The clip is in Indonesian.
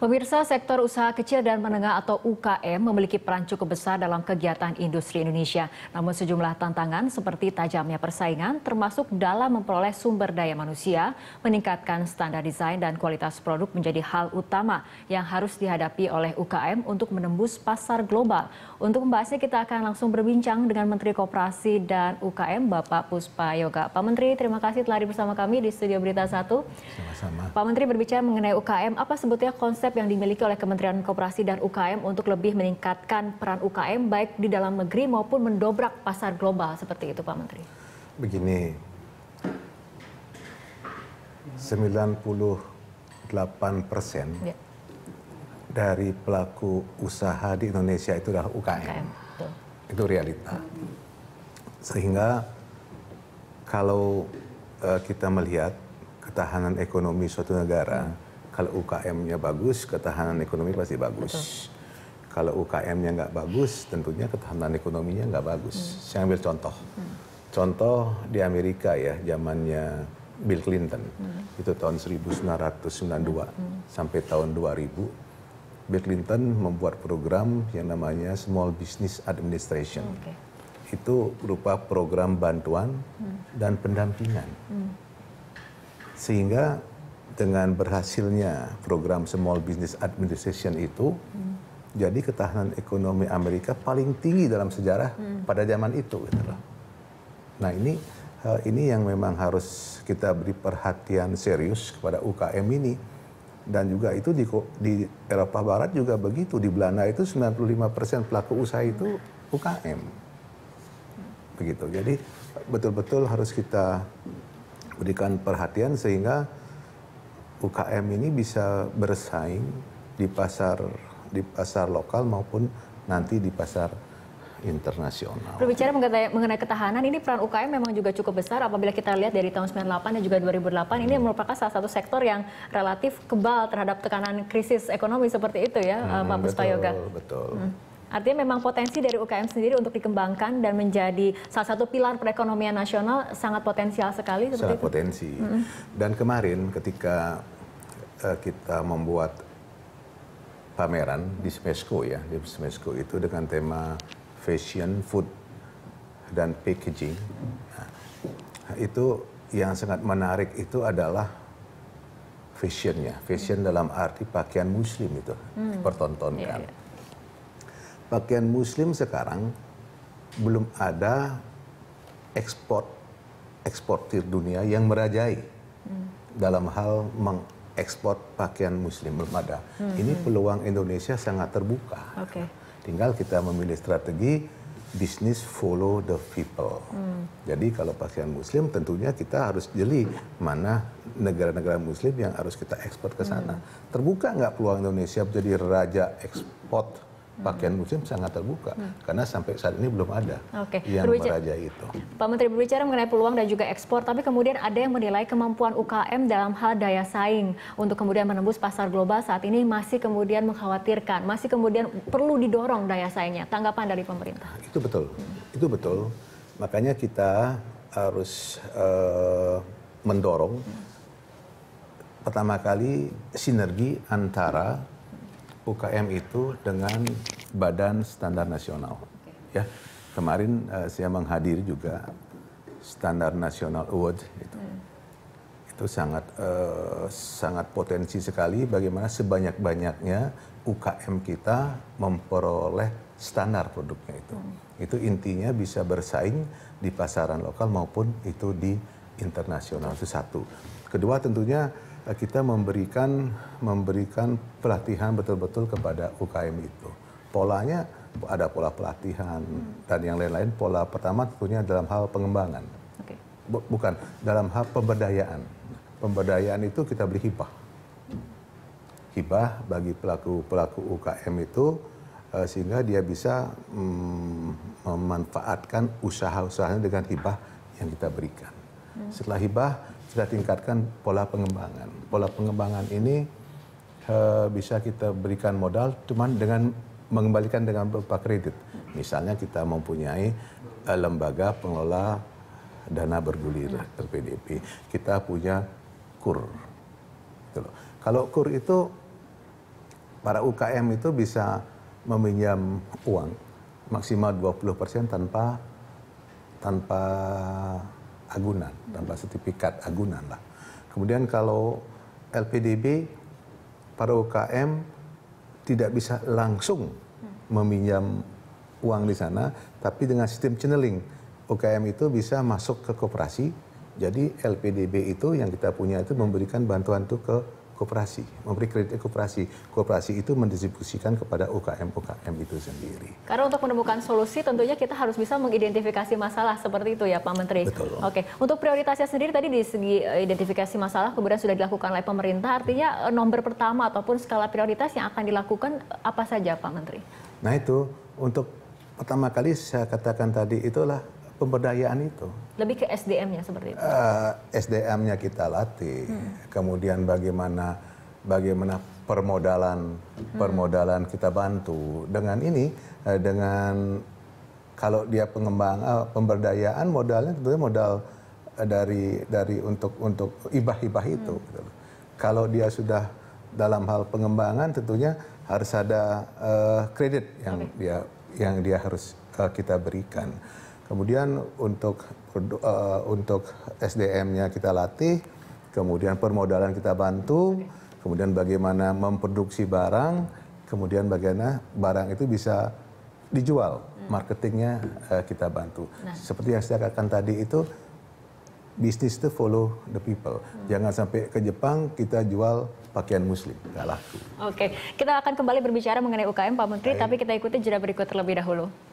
Pemirsa sektor usaha kecil dan menengah atau UKM memiliki peran cukup besar dalam kegiatan industri Indonesia. Namun sejumlah tantangan seperti tajamnya persaingan termasuk dalam memperoleh sumber daya manusia, meningkatkan standar desain dan kualitas produk menjadi hal utama yang harus dihadapi oleh UKM untuk menembus pasar global. Untuk membahasnya kita akan langsung berbincang dengan Menteri Koperasi dan UKM Bapak Puspa Yoga. Pak Menteri, terima kasih telah bersama kami di Studio Berita 1. Sama-sama. Pak Menteri berbicara mengenai UKM, apa sebetulnya konsep konsep yang dimiliki oleh Kementerian Koperasi dan UKM untuk lebih meningkatkan peran UKM baik di dalam negeri maupun mendobrak pasar global seperti itu Pak Menteri? Begini, 98 persen ya. dari pelaku usaha di Indonesia itu adalah UKM. UKM betul. Itu realita. Sehingga kalau uh, kita melihat ketahanan ekonomi suatu negara, hmm kalau UKM-nya bagus, ketahanan ekonomi pasti bagus. Betul. Kalau UKM-nya nggak bagus, tentunya ketahanan ekonominya nggak bagus. Hmm. Saya ambil contoh. Hmm. Contoh di Amerika ya, zamannya Bill Clinton. Hmm. Itu tahun 1992 hmm. sampai tahun 2000. Bill Clinton membuat program yang namanya Small Business Administration. Oh, okay. Itu berupa program bantuan hmm. dan pendampingan. Hmm. Sehingga dengan berhasilnya program Small Business Administration itu, hmm. jadi ketahanan ekonomi Amerika paling tinggi dalam sejarah hmm. pada zaman itu. Gitu nah ini eh, ini yang memang harus kita beri perhatian serius kepada UKM ini dan juga itu di, di Eropa Barat juga begitu di Belanda itu 95% pelaku usaha itu UKM begitu jadi betul-betul harus kita berikan perhatian sehingga UKM ini bisa bersaing di pasar di pasar lokal maupun nanti di pasar internasional. Berbicara mengenai, mengenai ketahanan, ini peran UKM memang juga cukup besar apabila kita lihat dari tahun 98 dan juga 2008 ini merupakan salah satu sektor yang relatif kebal terhadap tekanan krisis ekonomi seperti itu ya, hmm, Pak Bustayoga. Betul, betul. Hmm. Artinya memang potensi dari UKM sendiri untuk dikembangkan dan menjadi salah satu pilar perekonomian nasional sangat potensial sekali. Seperti sangat itu. potensi. Mm -hmm. Dan kemarin ketika uh, kita membuat pameran di Smesco ya, di Smesco itu dengan tema fashion, food, dan packaging. Nah, itu yang sangat menarik itu adalah fashionnya, fashion dalam arti pakaian muslim itu mm. dipertontonkan. Yeah, yeah pakaian muslim sekarang belum ada ekspor eksportir dunia yang merajai hmm. dalam hal mengekspor pakaian muslim belum ada. Hmm. Ini hmm. peluang Indonesia sangat terbuka. Okay. Tinggal kita memilih strategi bisnis follow the people. Hmm. Jadi kalau pakaian muslim tentunya kita harus jeli mana negara-negara muslim yang harus kita ekspor ke sana. Hmm. Terbuka nggak peluang Indonesia menjadi raja ekspor pakaian muslim sangat terbuka hmm. karena sampai saat ini belum ada okay. yang berbicara, merajai itu. Pak Menteri berbicara mengenai peluang dan juga ekspor, tapi kemudian ada yang menilai kemampuan UKM dalam hal daya saing untuk kemudian menembus pasar global saat ini masih kemudian mengkhawatirkan, masih kemudian perlu didorong daya saingnya. Tanggapan dari pemerintah? Itu betul, hmm. itu betul. Makanya kita harus uh, mendorong hmm. pertama kali sinergi antara UKM itu dengan Badan Standar Nasional. Ya, kemarin uh, saya menghadiri juga Standar Nasional Award itu. Hmm. Itu sangat uh, sangat potensi sekali bagaimana sebanyak-banyaknya UKM kita memperoleh standar produknya itu. Hmm. Itu intinya bisa bersaing di pasaran lokal maupun itu di internasional itu satu. Kedua tentunya eh, kita memberikan memberikan pelatihan betul-betul kepada UKM itu. Polanya ada pola pelatihan hmm. dan yang lain-lain pola pertama tentunya dalam hal pengembangan. Okay. Bukan dalam hal pemberdayaan. Pemberdayaan itu kita beri hibah. Hibah bagi pelaku-pelaku UKM itu eh, sehingga dia bisa mm, memanfaatkan usaha-usahanya dengan hibah yang kita berikan. Setelah hibah kita tingkatkan pola pengembangan. Pola pengembangan ini eh, bisa kita berikan modal cuman dengan mengembalikan dengan berupa kredit. Misalnya kita mempunyai uh, lembaga pengelola dana bergulir terpdp ya. Kita punya KUR. Gitu Kalau KUR itu para UKM itu bisa meminjam uang maksimal 20% tanpa tanpa agunan, tanpa sertifikat agunan lah. Kemudian kalau LPDB para UKM tidak bisa langsung meminjam uang di sana, tapi dengan sistem channeling UKM itu bisa masuk ke koperasi. Jadi LPDB itu yang kita punya itu memberikan bantuan itu ke koperasi, memberi kredit koperasi. kooperasi itu mendistribusikan kepada UKM-UKM itu sendiri. Karena untuk menemukan solusi tentunya kita harus bisa mengidentifikasi masalah seperti itu ya Pak Menteri. Betul. Oke, untuk prioritasnya sendiri tadi di segi e, identifikasi masalah kemudian sudah dilakukan oleh pemerintah, artinya e, nomor pertama ataupun skala prioritas yang akan dilakukan apa saja Pak Menteri? Nah itu untuk pertama kali saya katakan tadi itulah pemberdayaan itu lebih ke SDM-nya seperti itu. Uh, eh, SDM-nya kita latih. Hmm. Kemudian bagaimana bagaimana permodalan hmm. permodalan kita bantu. Dengan ini eh, dengan kalau dia pengembang uh, pemberdayaan modalnya tentunya modal dari dari untuk untuk ibah-ibah hmm. itu. Hmm. Kalau dia sudah dalam hal pengembangan tentunya harus ada uh, kredit yang okay. dia yang dia harus uh, kita berikan. Kemudian untuk uh, untuk SDM-nya kita latih, kemudian permodalan kita bantu, kemudian bagaimana memproduksi barang, kemudian bagaimana barang itu bisa dijual, hmm. marketingnya uh, kita bantu. Nah. Seperti yang saya katakan tadi itu bisnis itu follow the people. Hmm. Jangan sampai ke Jepang kita jual pakaian muslim, nggak laku. Oke, okay. kita akan kembali berbicara mengenai UKM Pak Menteri, Baik. tapi kita ikuti jeda berikut terlebih dahulu.